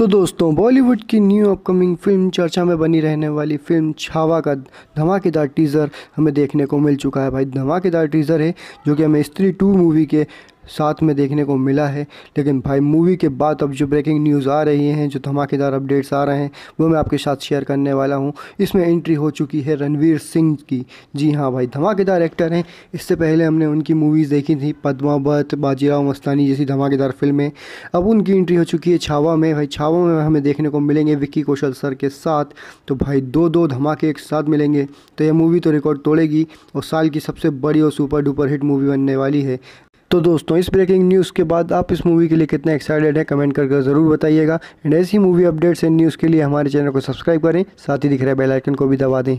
तो दोस्तों बॉलीवुड की न्यू अपकमिंग फिल्म चर्चा में बनी रहने वाली फिल्म छावा का धमाकेदार टीज़र हमें देखने को मिल चुका है भाई धमाकेदार टीज़र है जो कि हमें स्त्री टू मूवी के साथ में देखने को मिला है लेकिन भाई मूवी के बाद अब जो ब्रेकिंग न्यूज़ आ रही हैं जो धमाकेदार अपडेट्स आ रहे हैं वो मैं आपके साथ शेयर करने वाला हूँ इसमें एंट्री हो चुकी है रणवीर सिंह की जी हाँ भाई धमाकेदार एक्टर हैं इससे पहले हमने उनकी मूवीज़ देखी थी पद्मावत बाजीराव मस्तानी जैसी धमाकेदार फिल्में अब उनकी एंट्री हो चुकी है छावा में भाई छावा में हमें देखने को मिलेंगे विक्की कौशल सर के साथ तो भाई दो दो धमाके एक साथ मिलेंगे तो यह मूवी तो रिकॉर्ड तोड़ेगी और साल की सबसे बड़ी और सुपर डुपर हिट मूवी बनने वाली है तो दोस्तों इस ब्रेकिंग न्यूज़ के बाद आप इस मूवी के लिए कितने एक्साइटेड हैं कमेंट करके ज़रूर बताइएगा एंड ऐसी मूवी अपडेट्स एंड न्यूज़ के लिए हमारे चैनल को सब्सक्राइब करें साथ ही दिख रहे बेलाइकन को भी दबा दें